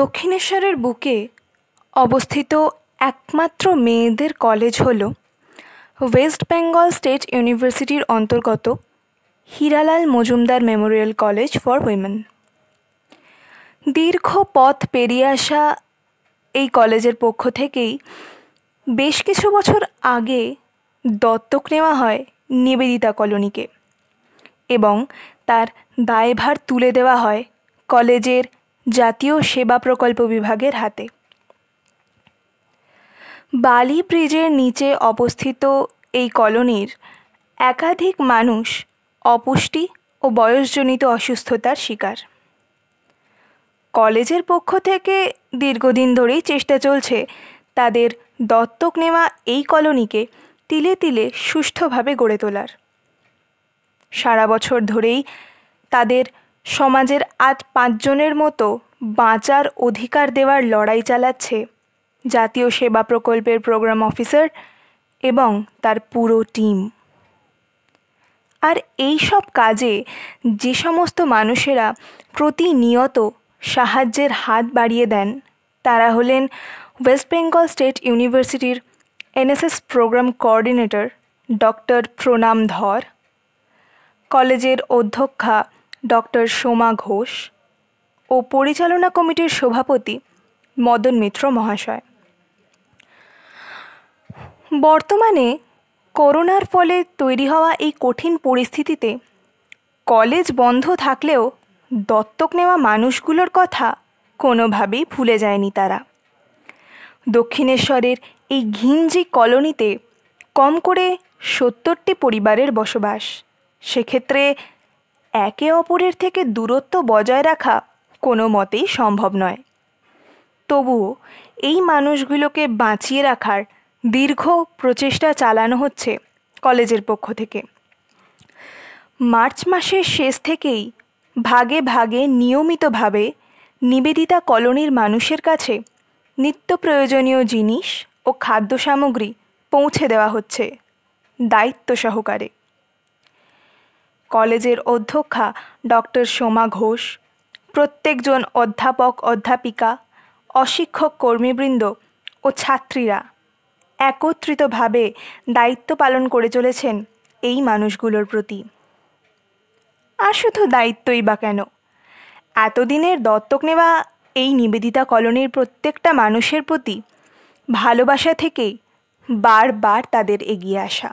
দক্ষিণেশ্বরের বুকে অবস্থিত একমাত্র মেয়েদের কলেজ হল ওয়েস্ট বেঙ্গল স্টেট ইউনিভার্সিটির অন্তর্গত Hiralal Majumdar memorial college for women দীর্ঘ পথ পেরিয়ে আসা এই কলেজের পক্ষ থেকেই বেশ কিছু বছর আগে দত্তক নেওয়া হয় নিবেদিতা কলোনিকে এবং তার দায়ভার তুলে দেওয়া হয় কলেজের জাতীয় সেবা প্রকল্প বিভাগের হাতে বালি ব্রিজের নিচে অবস্থিত এই কলোনির একাধিক মানুষ অপুষ্টি ও বয়সজনিত অসুস্থতার শিকার কলেজের পক্ষ থেকে দীর্ঘদিন ধরেই চেষ্টা চলছে তাদের দত্তক নেওয়া এই কলোনিকে তিলে তিলে সুষ্ঠুভাবে গড়ে তোলার সারা বছর ধরেই তাদের সমাজের আজ পাঁচজনের মতো বাঁচার অধিকার দেওয়ার লড়াই চালাচ্ছে জাতীয় সেবা প্রকল্পের প্রোগ্রাম অফিসার এবং তার পুরো টিম আর এই সব কাজে যে সমস্ত মানুষেরা প্রতিনিয়ত সাহায্যের হাত বাড়িয়ে দেন তারা হলেন ওয়েস্ট বেঙ্গল স্টেট ইউনিভার্সিটির NSS programme coordinator doctor Pranam Dhar কলেজের অধ্যক্ষা ডক্টর সোমা ঘোষ ও পরিচালনা কমিটির সভাপতি মদন মিত্র মহাশয় বর্তমানে করোনার ফলে তৈরি হওয়া এই কঠিন পরিস্থিতিতে কলেজ বন্ধ থাকলেও দত্তক নেওয়া মানুষগুলোর কথা কোনোভাবেই ভুলে যায়নি তারা দক্ষিণেশ্বরের এই ঘিঞ্জি কলোনিতে কম করে সত্তরটি পরিবারের বসবাস সেক্ষেত্রে একে অপরের থেকে দূরত্ব বজায় রাখা কোনো মতেই সম্ভব নয় তবুও এই মানুষগুলোকে বাঁচিয়ে রাখার দীর্ঘ প্রচেষ্টা চালানো হচ্ছে কলেজের পক্ষ থেকে মার্চ মাসের শেষ থেকেই ভাগে ভাগে নিয়মিতভাবে নিবেদিতা কলোনির মানুষের কাছে নিত্য প্রয়োজনীয় জিনিস ও খাদ্য সামগ্রী পৌঁছে দেওয়া হচ্ছে দায়িত্ব সহকারে কলেজের অধ্যক্ষা ডক্টর সোমা ঘোষ প্রত্যেকজন অধ্যাপক অধ্যাপিকা অশিক্ষক কর্মীবৃন্দ ও ছাত্রীরা একত্রিতভাবে দায়িত্ব পালন করে চলেছেন এই মানুষগুলোর প্রতি আর শুধু দায়িত্বই বা কেন এতদিনের দত্তক নেওয়া এই নিবেদিতা কলোনির প্রত্যেকটা মানুষের প্রতি ভালোবাসা থেকেই বারবার তাদের এগিয়ে আসা